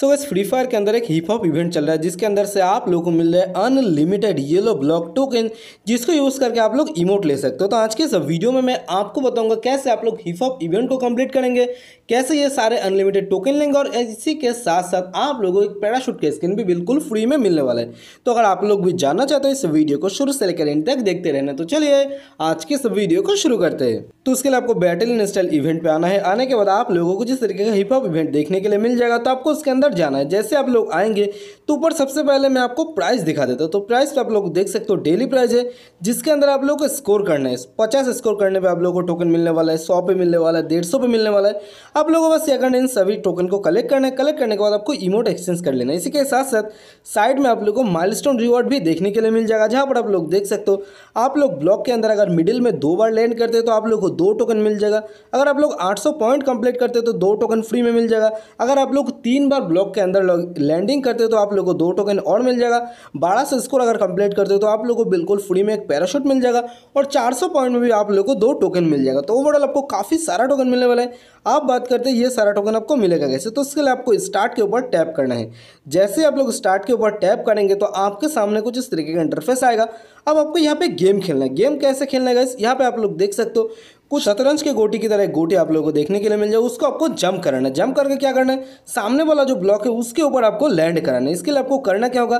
सो इस free fire के अंदर एक हिप हॉप इवेंट चल रहा है जिसके अंदर से आप लोगों को मिल रहा है अनलिमिटेड येलो ब्लॉक टोकन जिसको यूज़ करके आप लोग इमोट ले सकते हो तो आज के इस वीडियो में मैं आपको बताऊंगा कैसे आप लोग हिप हॉप इवेंट को कंप्लीट करेंगे कैसे ये सारे अनलिमिटेड टोकन लेंगे और इसी के साथ साथ आप लोगों को एक पैराशूट का स्किन भी बिल्कुल फ्री में मिलने वाला है तो अगर आप लोग भी जानना चाहते हो इस वीडियो को शुरू से लेकर इंड तक देखते रहना तो चलिए आज के इस वीडियो को शुरू करते हैं तो उसके लिए आपको बैटल इन स्टाइल इवेंट पे आना है आने के बाद आप लोगों को जिस तरीके का हिप हॉप इवेंट देखने के लिए मिल जाएगा तो आपको उसके अंदर अंदर जाना है जैसे आप लोग आएंगे तो ऊपर सबसे पहले मैं आपको प्राइस दिखा देता हूँ तो प्राइस पे आप लोग देख सकते हो डेली प्राइस है जिसके अंदर आप लोग को स्कोर करना है पचास स्कोर करने पे आप लोगों को टोकन मिलने वाला है सौ पे मिलने वाला है डेढ़ पे मिलने वाला है आप लोगों को बस सेकंड इन सभी टोकन को कलेक्ट करना है कलेक्ट करने के बाद आपको इमोट एक्सचेंज कर लेना है इसी के साथ साथ साइड में आप लोग को माइल रिवॉर्ड भी देखने के लिए मिल जाएगा जहाँ पर आप लोग देख सकते हो आप लोग ब्लॉक के अंदर अगर मिडिल में दो बार लैंड करते तो आप लोग को दो टोकन मिल जाएगा अगर आप लोग आठ पॉइंट कंप्लीट करते तो दो टोकन फ्री में मिल जाएगा अगर आप लोग तीन बार ब्लॉक के अंदर लैंडिंग करते हो तो आप लोग को दो टोकन और मिल जाएगा बारह सौ स्कोर अगर कंप्लीट करते हो तो आप लोग को बिल्कुल फ्री में एक पैराशूट मिल जाएगा और चार सौ पॉइंट में भी आप लोग को दो टोकन मिल जाएगा तो ओवरऑल आपको काफ़ी सारा टोकन मिलने वाला है आप बात करते हैं ये सारा टोकन आपको मिलेगा कैसे तो उसके लिए आपको स्टार्ट के ऊपर टैप करना है जैसे आप लोग स्टार्ट के ऊपर टैप करेंगे तो आपके सामने कुछ इस तरीके का इंटरफेस आएगा अब आपको यहाँ पे गेम खेलना है गेम कैसे खेलना है यहाँ पे आप लोग देख सकते हो कुछ शतरंज के गोटी की तरह एक गोटी आप लोगों को देखने के लिए मिल जाए उसको आपको जंप करना है जंप करके क्या करना है सामने वाला जो ब्लॉक है उसके ऊपर आपको लैंड कराना है इसके लिए आपको करना क्या होगा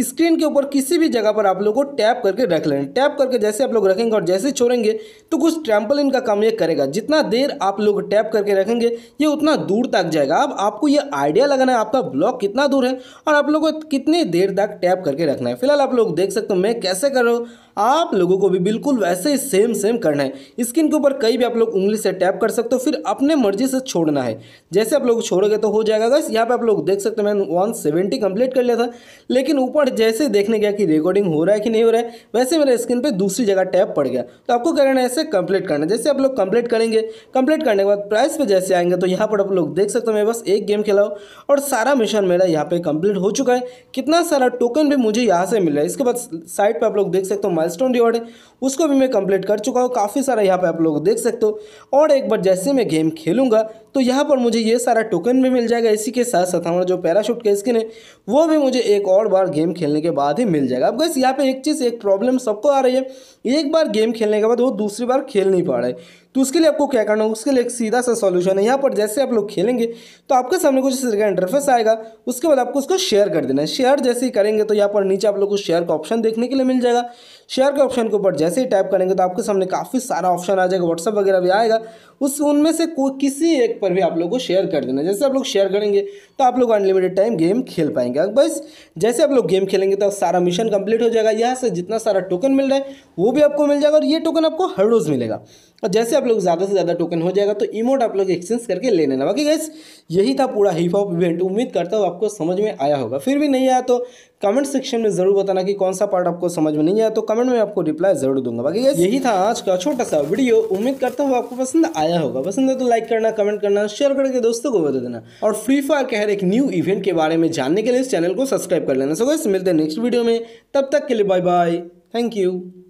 स्क्रीन के ऊपर किसी भी जगह पर आप लोग को टैप करके रख लेना टैप करके जैसे आप लोग रखेंगे और जैसे छोड़ेंगे तो कुछ ट्रैम्पल का काम ये करेगा जितना देर आप लोग टैप करके रखेंगे ये उतना दूर तक जाएगा अब आपको ये आइडिया लगाना है आपका ब्लॉक कितना दूर है और आप लोगों को कितनी देर तक टैप करके रखना है फिलहाल आप लोग देख सकते हो मैं कैसे कर रहा हूँ आप लोगों को भी बिल्कुल वैसे ही सेम सेम करना है स्क्रीन के ऊपर कहीं भी आप लोग उंगली से टैप कर सकते हो फिर अपने मर्जी से छोड़ना है जैसे आप लोग छोड़ोगे तो हो जाएगा यहाँ पर आप लोग देख सकते हो मैंने वन सेवेंटी कंप्लीट कर लिया था लेकिन ऊपर पर जैसे देखने गया कि रिकॉर्डिंग हो रहा है कि नहीं हो रहा है वैसे मेरे स्क्रीन पर दूसरी जगह टैप पड़ गया तो आपको क्या करना है ऐसे कंप्लीट करना जैसे आप लोग कंप्लीट करेंगे कंप्लीट करने के बाद प्राइस पर जैसे आएंगे तो यहाँ पर आप लोग देख सकते हो मैं बस एक गेम खेला और सारा मिशन मेरा यहाँ पर कंप्लीट हो चुका है कितना सारा टोकन भी मुझे यहाँ से मिला है इसके बाद साइड पर आप लोग देख सकते हो स्टोन रिवॉर्ड है उसको भी मैं कंप्लीट कर चुका हूँ काफ़ी सारा यहाँ पर आप लोग देख सकते हो और एक बार जैसे मैं गेम खेलूँगा तो यहाँ पर मुझे ये सारा टोकन भी मिल जाएगा इसी के साथ साथ हमारा जो पैराशूट का स्किन है वो भी मुझे एक और बार गेम गेम खेलने के बाद ही मिल जाएगा अब गैस यहाँ पे एक चीज़ एक प्रॉब्लम सबको आ रही है एक बार गेम खेलने के बाद वो दूसरी बार खेल नहीं पा रहा है तो उसके लिए आपको क्या करना होगा उसके लिए एक सीधा सा सॉल्यूशन है यहाँ पर जैसे आप लोग खेलेंगे तो आपके सामने कुछ इस तरह का इंटरफेस आएगा उसके बाद आपको उसको शेयर कर देना है शेयर जैसे ही करेंगे तो यहाँ पर नीचे आप लोग को शेयर का ऑप्शन देखने के लिए मिल जाएगा शेयर के ऑप्शन के ऊपर जैसे ही टाइप करेंगे तो आपके सामने काफ़ी सारा ऑप्शन आ जाएगा व्हाट्सअप वगैरह भी आएगा उस उनमें से कोई किसी एक पर भी आप लोग को शेयर कर देना जैसे आप लोग शेयर करेंगे तो आप लोग अनलिमिटेड टाइम गेम खेल पाएंगे बस जैसे आप लोग गेम खेलेंगे तो सारा मिशन कंप्लीट हो जाएगा यहाँ से जितना सारा टोकन मिल रहा है वो भी आपको मिल जाएगा और ये टोकन आपको हर रोज़ मिलेगा और जैसे आप लोग ज़्यादा से ज़्यादा टोकन हो जाएगा तो इमोट आप लोग एक्सचेंज करके ले लेना बाकी गैस यही था पूरा हिप हॉप इवेंट उम्मीद करता हूँ आपको समझ में आया होगा फिर भी नहीं आया तो कमेंट सेक्शन में ज़रूर बताना कि कौन सा पार्ट आपको समझ में नहीं आया तो कमेंट में आपको रिप्लाई ज़रूर दूंगा बाकी गैस यही था आज का छोटा सा वीडियो उम्मीद करता हूँ आपको पसंद आया होगा पसंद है तो लाइक करना कमेंट करना शेयर करके दोस्तों को बता देना और फ्री फायर के हर एक न्यू इवेंट के बारे में जानने के लिए इस चैनल को सब्सक्राइब कर लेना सो गैस मिलते हैं नेक्स्ट वीडियो में तब तक के लिए बाय बाय थैंक यू